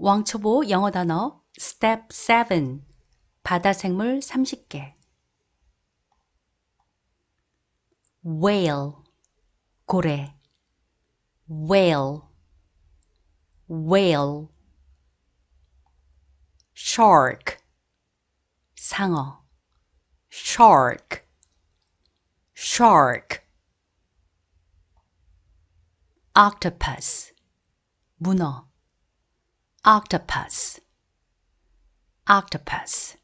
왕초보 영어 단어 Step 7 바다 생물 30개 Whale 고래 Whale Whale Shark 상어 Shark Shark Octopus 문어 octopus octopus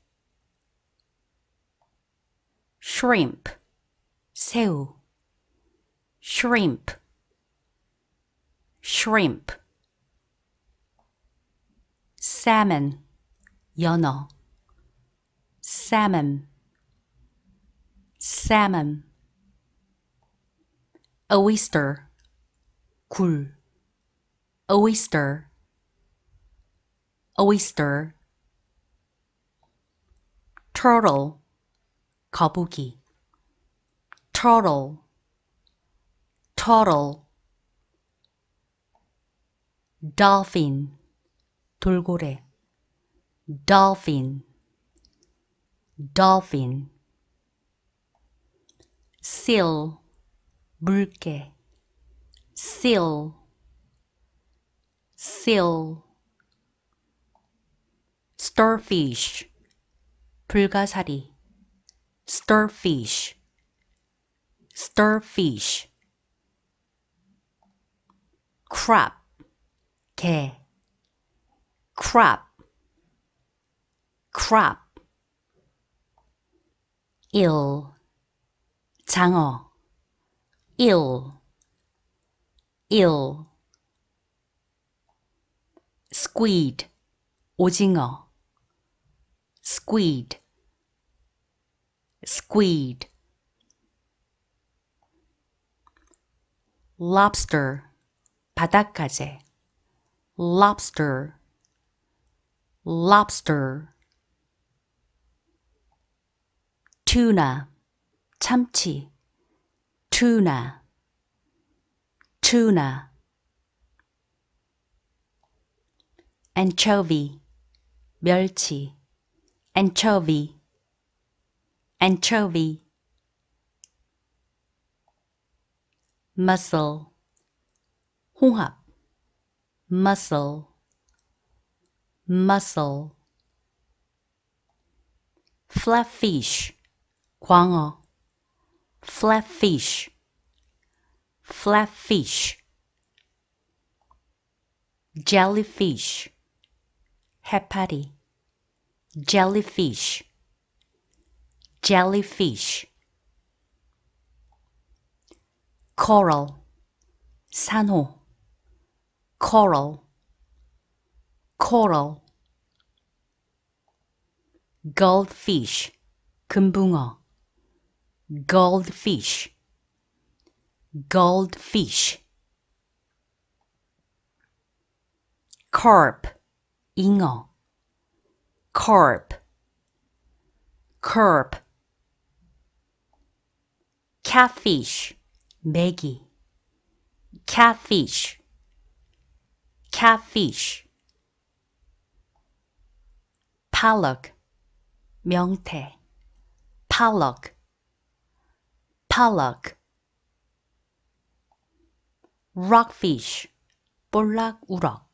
shrimp 새우 shrimp shrimp salmon 연어 salmon salmon oyster 굴 oyster oyster turtle 거북이 turtle turtle dolphin 돌고래 dolphin dolphin seal 물개 seal seal starfish 불가사리 starfish starfish crab 개 crab crab ill 장어 ill ill squid 오징어 squid squid lobster 바닷가재 lobster lobster tuna 참치 tuna tuna anchovy 멸치 Anchovy anchovy mussel hung muscle mussel mussel flat fish o, flat fish flat fish jellyfish hepati jellyfish jellyfish coral 산호 coral coral goldfish 금붕어 goldfish goldfish carp 잉어 carp curb catfish Maggie catfish catfish pollock 명태 pollock pollock rockfish 볼락우럭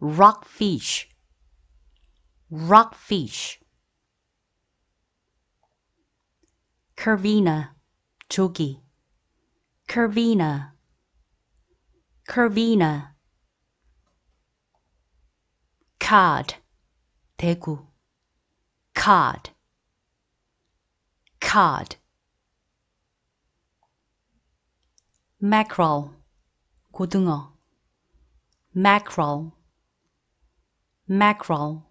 rockfish rockfish curvina 조기 curvina curvina cod 대구 cod cod mackerel 고등어 mackerel mackerel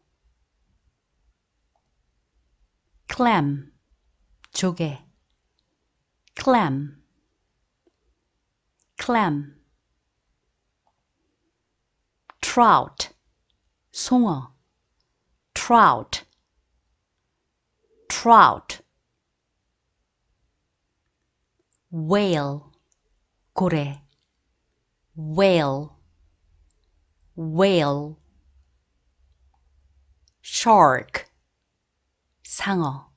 clam 조개 clam clam trout 송어 trout trout whale 고래 whale whale shark 상어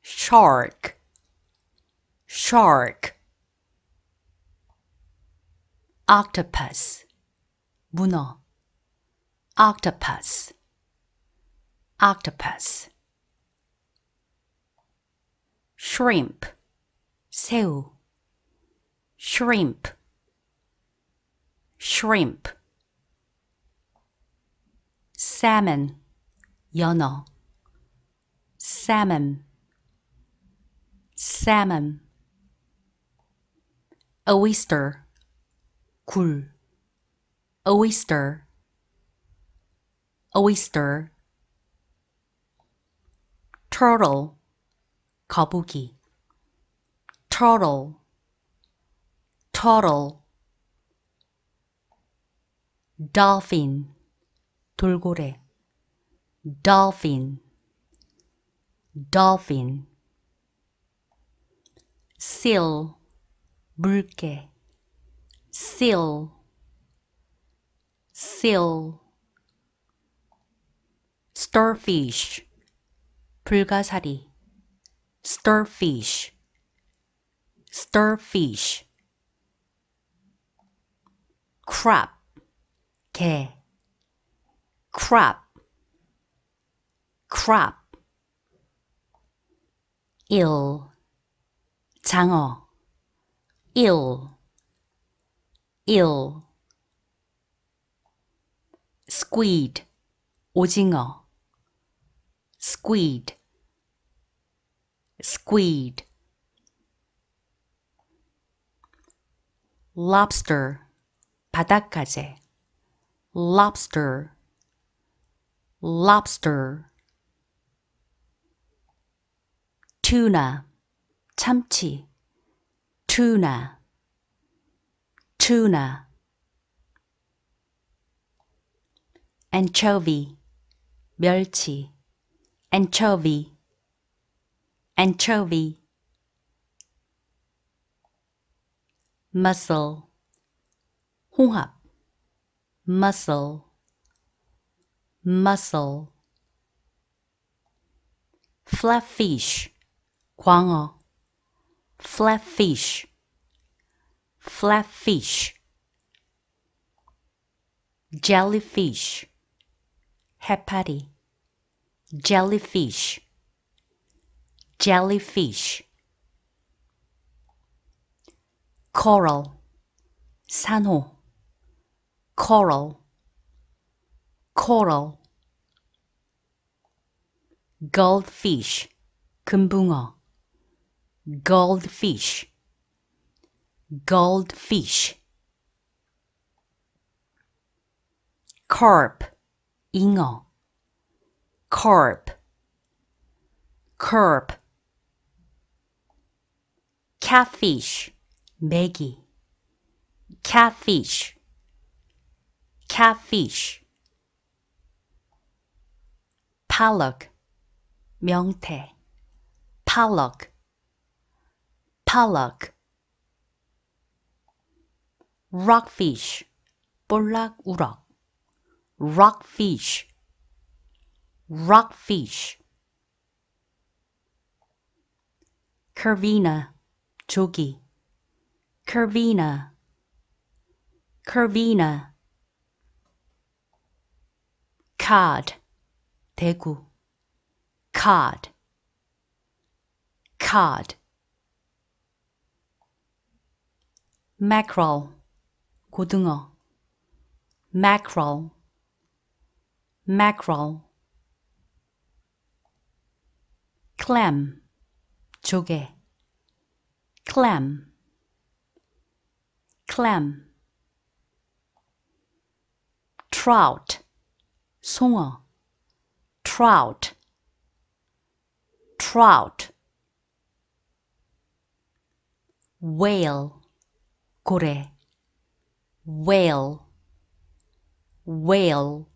shark shark octopus 문어 octopus octopus shrimp 새우 shrimp shrimp salmon 연어 salmon salmon oyster 굴 oyster oyster turtle 거북이 turtle turtle dolphin 돌고래 dolphin dolphin seal bruque seal seal starfish 불가사리 starfish starfish crab 개 crab crab 일 장어 일, 일 squid 오징어 squid squid lobster 바닷가재 lobster lobster tuna 참치 tuna tuna anchovy 멸치 anchovy anchovy muscle 홍합 muscle muscle flat fish 광어 flatfish flatfish jellyfish 해파리 jellyfish jellyfish coral 산호 coral coral goldfish 금붕어 goldfish goldfish carp 잉어 carp curb catfish 메기 catfish catfish pollock 명태 pollock Pollock Rockfish 볼락우럭 rockfish rockfish curvina 조기 curvina curvina cod 대구 cod cod mackerel 고등어 mackerel mackerel clam 조개 clam clam trout 송어 trout trout whale Kure. whale whale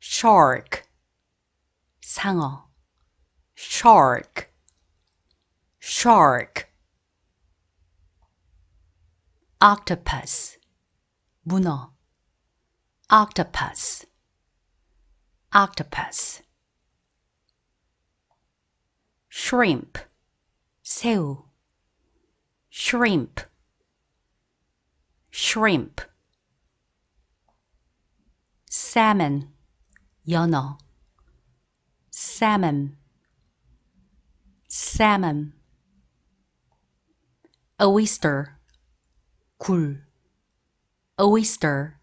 shark 상어 shark shark octopus 문어 octopus octopus shrimp 새우 shrimp shrimp salmon 연어 salmon salmon oyster 굴 oyster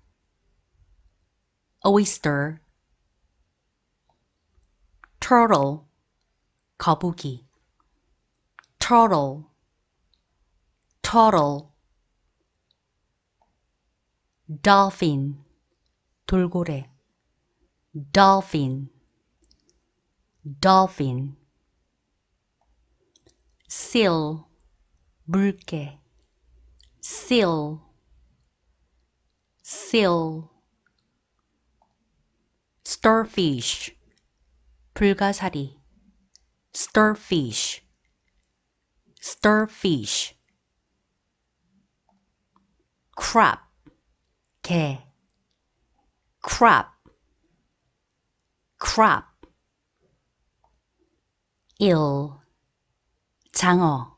oyster turtle 거북이 turtle turtle dolphin 돌고래 dolphin dolphin seal 물개 seal seal starfish 불가사리 starfish starfish crop 개 crop crop ill 장어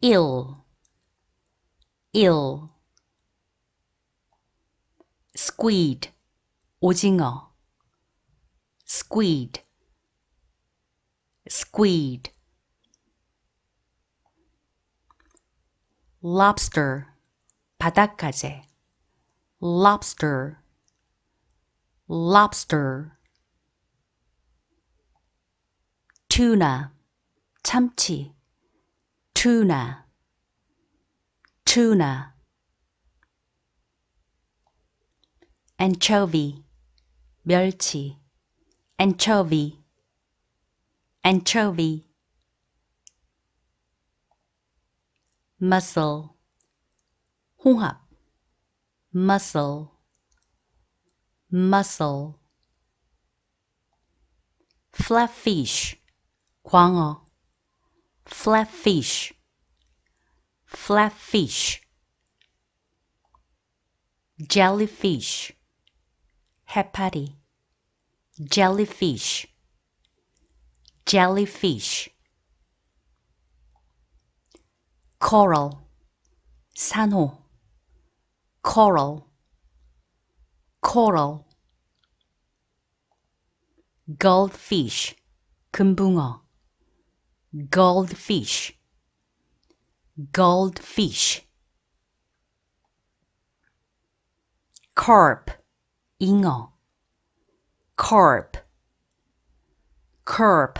ill ill squid 오징어 squid squid lobster 바닷가재 lobster lobster tuna 참치 tuna tuna anchovy 멸치 anchovy anchovy mussel hung muscle muscle flatfish 狂哦 flatfish flatfish jellyfish hepati jellyfish jellyfish coral 珊瑚 coral coral goldfish 금붕어 goldfish goldfish carp 잉어 carp carp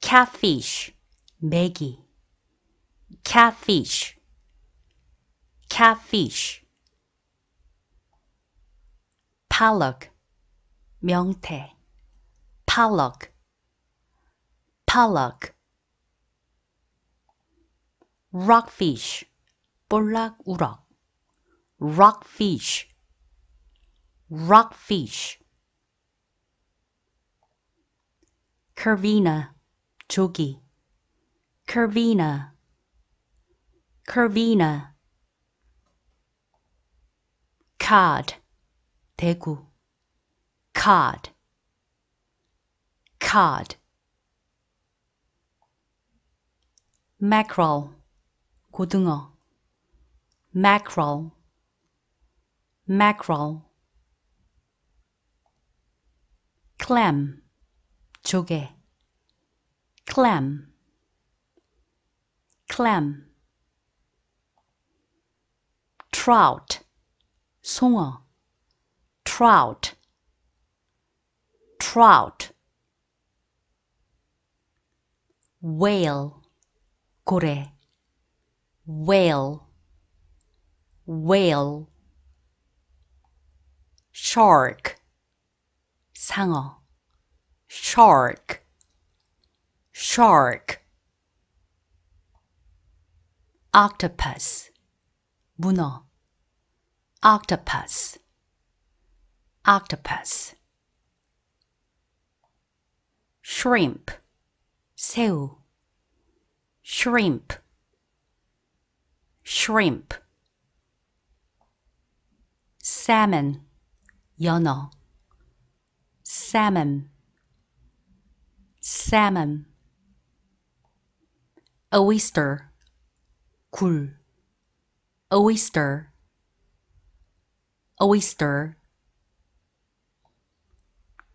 catfish 메기 catfish catfish pollock 명태 pollock pollock rockfish 볼락우럭 rockfish rockfish curvina 조기 curvina curvina card 대구 card card mackerel 고등어 mackerel mackerel clam 조개 clam clam trout soin, trout, trout, whale, 고래, whale, whale, shark, 상어, shark, shark, octopus, 문어, octopus octopus shrimp 새우 shrimp shrimp salmon 연어 salmon salmon oyster 굴 oyster oyster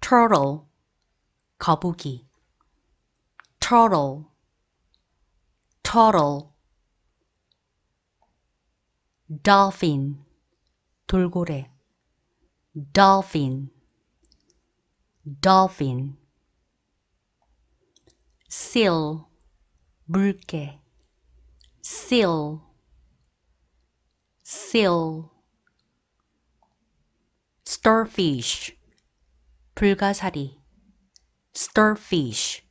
turtle 거북이 turtle turtle dolphin 돌고래 dolphin dolphin seal 물개 seal seal starfish 불가사리 starfish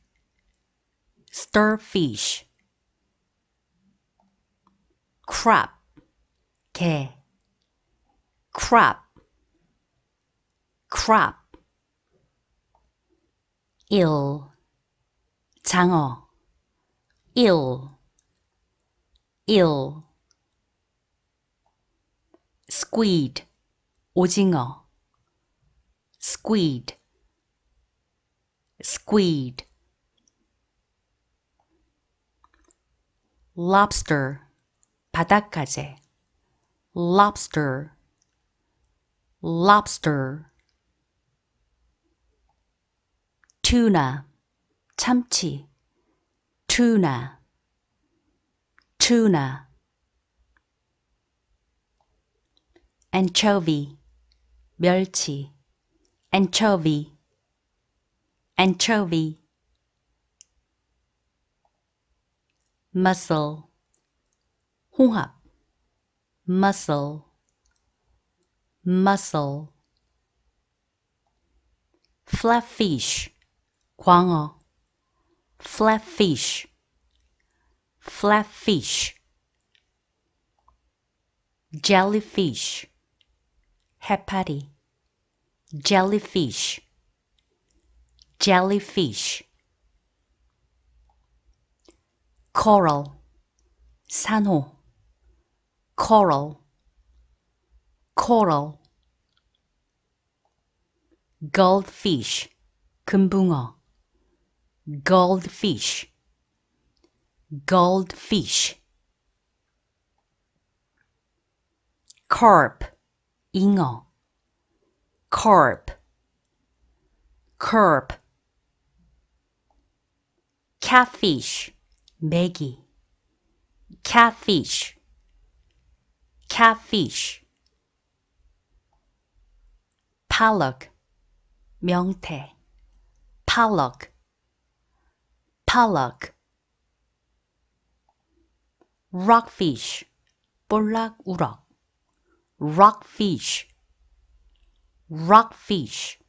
starfish crab 개 crab crab ill 장어 ill ill squid 오징어 squid squid lobster 바닷가재 lobster lobster tuna 참치 tuna tuna anchovy 멸치 anchovy anchovy muscle hung up muscle muscle flat fish quang o flat fish flat fish jellyfish hepati jellyfish jellyfish coral 산호 coral coral goldfish 금붕어 goldfish goldfish carp 잉어 carp curb catfish Maggie catfish catfish pollock 명태 pollock pollock rockfish 볼락우럭 rockfish rockfish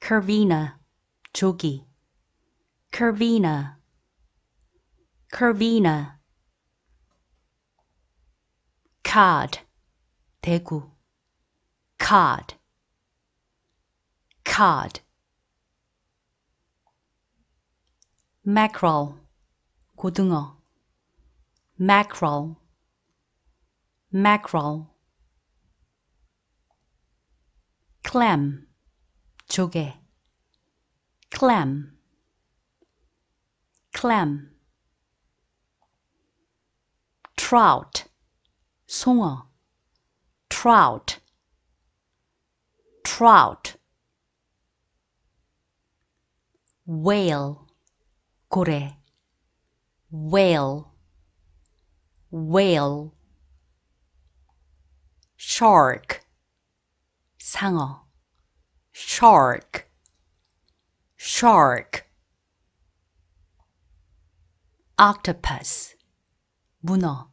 curvina 조기 curvina curvina cod 대구 cod cod mackerel 고등어 mackerel mackerel clam, 조개 clam, clam trout, 송어 trout, trout whale, 고래 whale, whale shark 상어 shark shark octopus 문어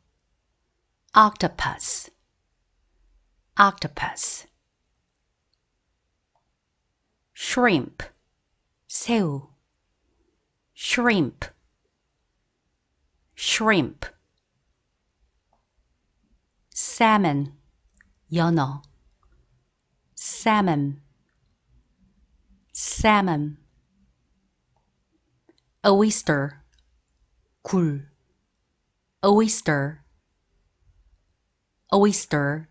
octopus octopus shrimp 새우 shrimp shrimp salmon 연어 salmon, salmon. oyster, 굴, oyster, oyster.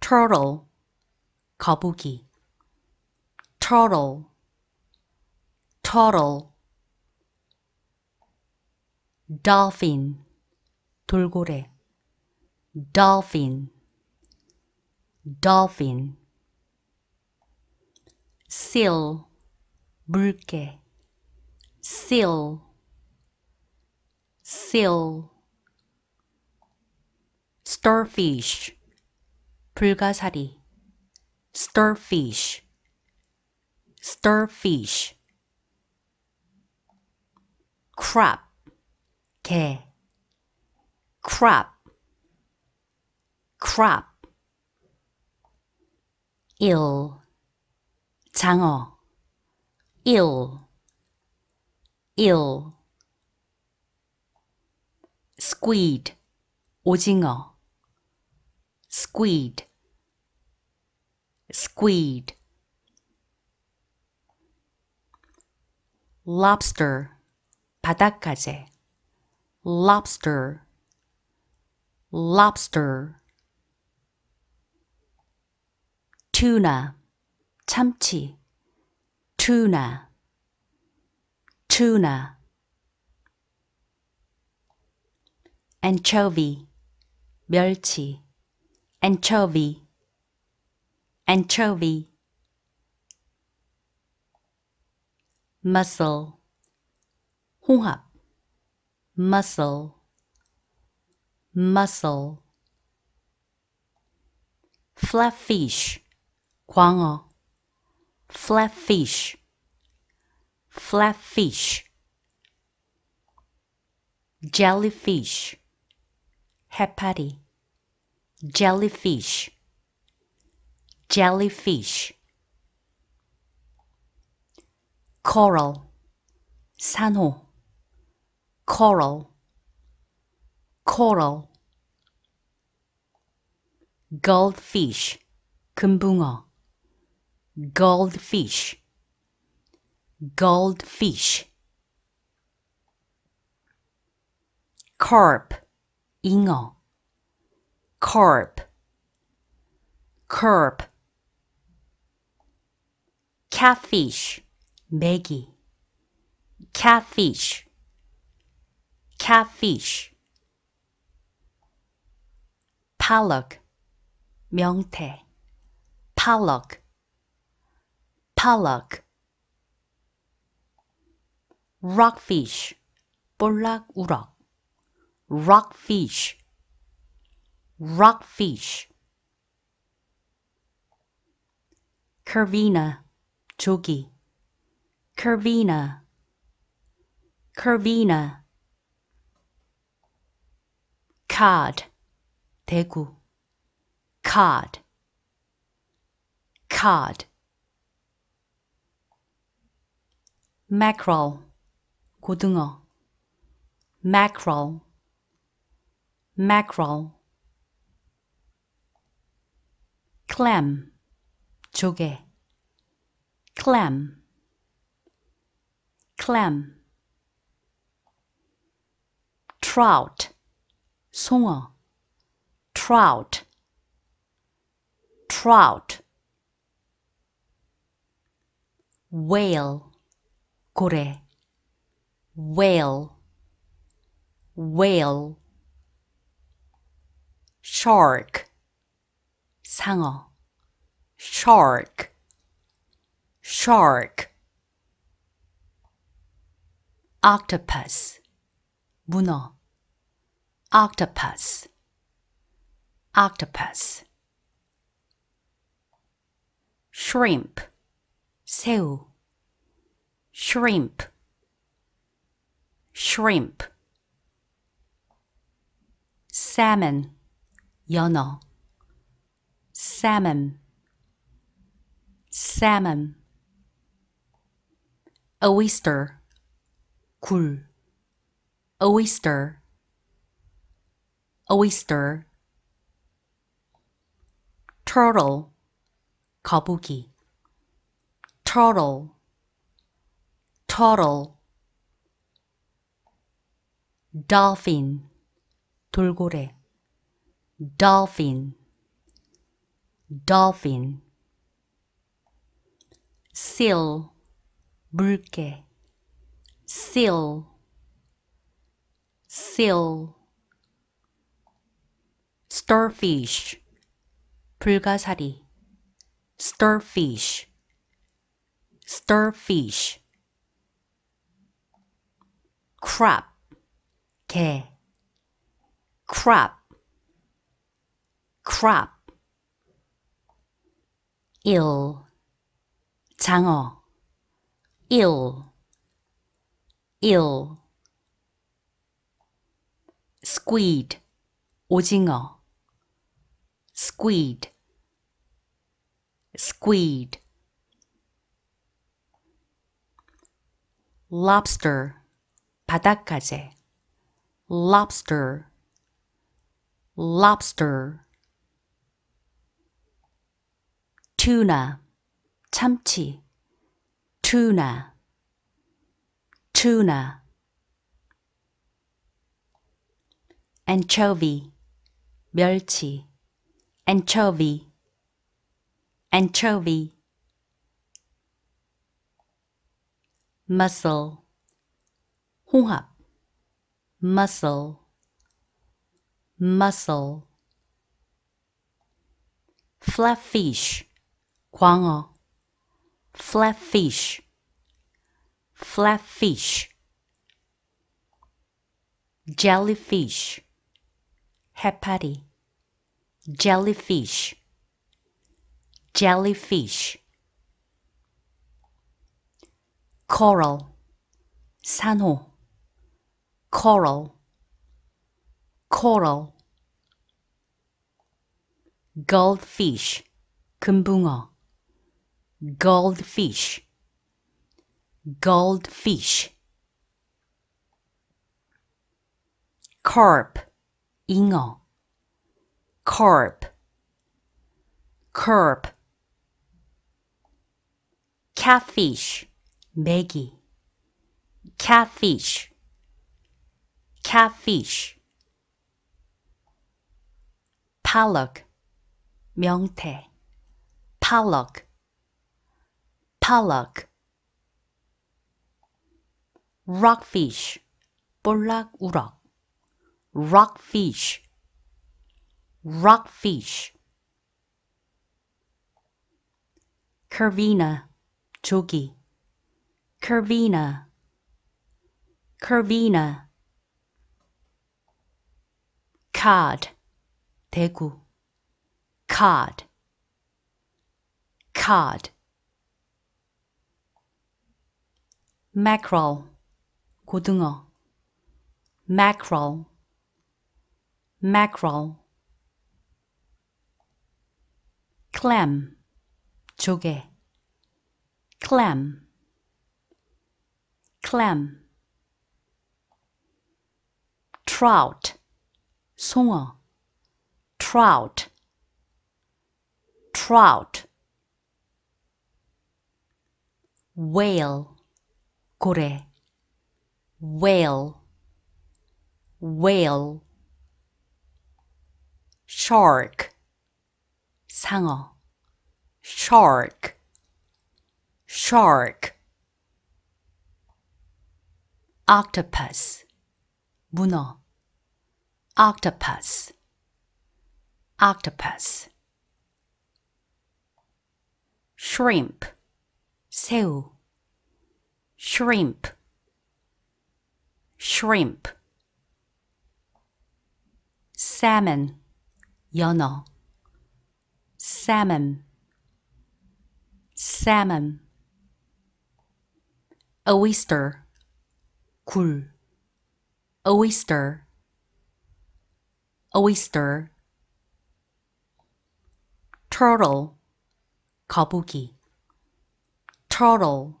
turtle, 거북이, turtle, turtle. dolphin, 돌고래, dolphin. dolphin seal burke seal seal starfish 불가사리 starfish starfish crab 개 crab crab 일 장어 일, 일 squid 오징어 squid squid lobster 바닷가재 lobster lobster tuna 참치 tuna tuna anchovy 멸치 anchovy anchovy muscle 홍합 muscle muscle flat fish 광어 oh. flatfish flatfish jellyfish 해파리 jellyfish jellyfish coral 산호 coral coral goldfish 금붕어 goldfish goldfish carp 잉어 carp curb catfish 메기 catfish catfish palok myongte, palok Pollock Rockfish 볼락우럭 rockfish rockfish curvina 조기 curvina curvina cod 대구 cod cod mackerel 고등어 mackerel mackerel clam 조개 clam clam trout 송어 trout trout whale Kore. whale whale shark 상어 shark shark octopus 문어 octopus octopus shrimp 새우 shrimp shrimp salmon 연어 salmon salmon oyster 굴 oyster oyster turtle 거북이 turtle turtle dolphin 돌고래 dolphin dolphin seal 물개 seal seal starfish 불가사리 starfish starfish crop 개 crop crop ill 장어 ill ill squid 오징어 squid squid lobster 바닷가재 lobster lobster tuna 참치 tuna tuna anchovy 멸치 anchovy anchovy mussel 홍합 muscle muscle flatfish 광어 flatfish flatfish jellyfish 해파리 jellyfish jellyfish coral 산호 coral coral goldfish kumbungo goldfish goldfish carp ingo carp Carp. catfish Maggie catfish catfish palok 명태 palok palok rockfish 볼락우럭 rockfish rockfish curvina 조기 curvina curvina card 대구 card card mackerel 고등어 mackerel mackerel clam 조개 clam clam trout 송어 trout trout whale 고래 whale whale shark 상어 shark shark octopus 문어 octopus octopus shrimp 새우 shrimp shrimp salmon 연어 salmon salmon oyster 굴 oyster oyster turtle 거북이 turtle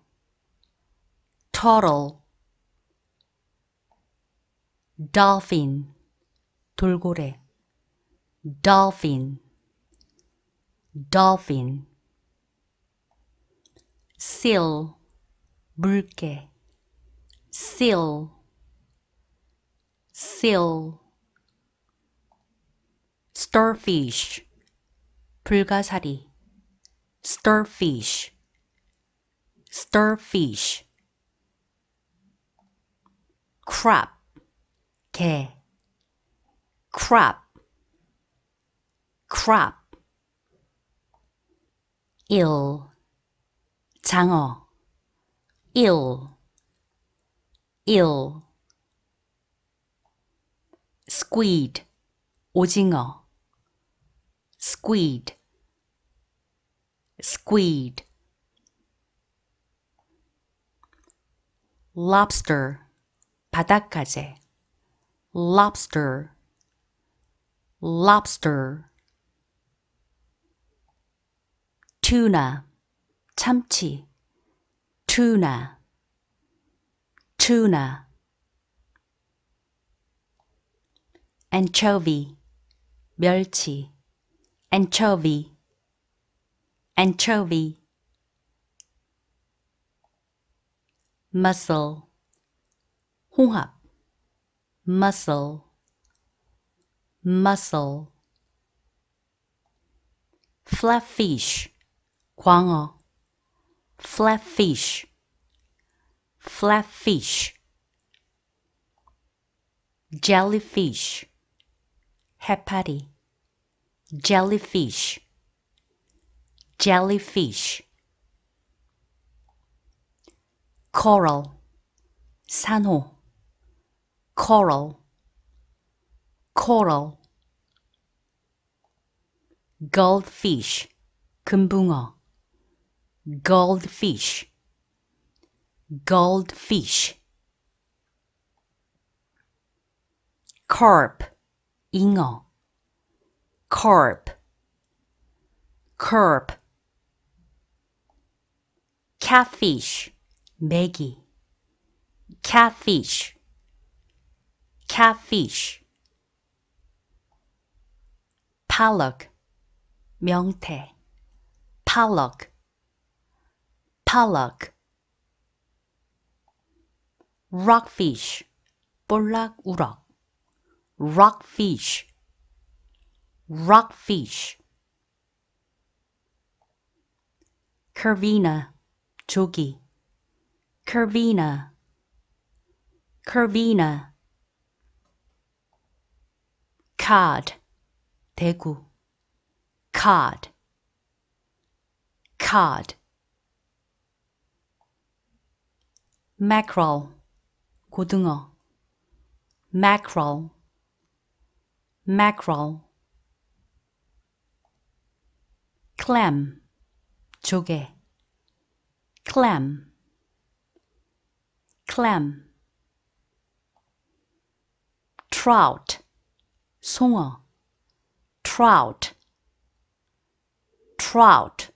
turtle dolphin 돌고래 dolphin dolphin seal 물개 seal seal starfish 불가사리 starfish starfish crab 개 crab crab ill 장어 ill ill squid 오징어 squid squid lobster 바닷가재 lobster lobster tuna 참치 tuna tuna anchovy 멸치 anchovy anchovy muscle hung muscle muscle flat fish quang flat fish flat fish jellyfish hepati jellyfish jellyfish coral 산호 coral coral goldfish 금붕어 goldfish goldfish carp 잉어 carp curb catfish Maggie catfish catfish pollock 명태 pollock pollock rockfish 볼락우럭 rockfish rockfish curvina 조기 curvina curvina cod 대구 cod cod mackerel 고등어 mackerel mackerel clam 조개 clam clam trout 송어 trout trout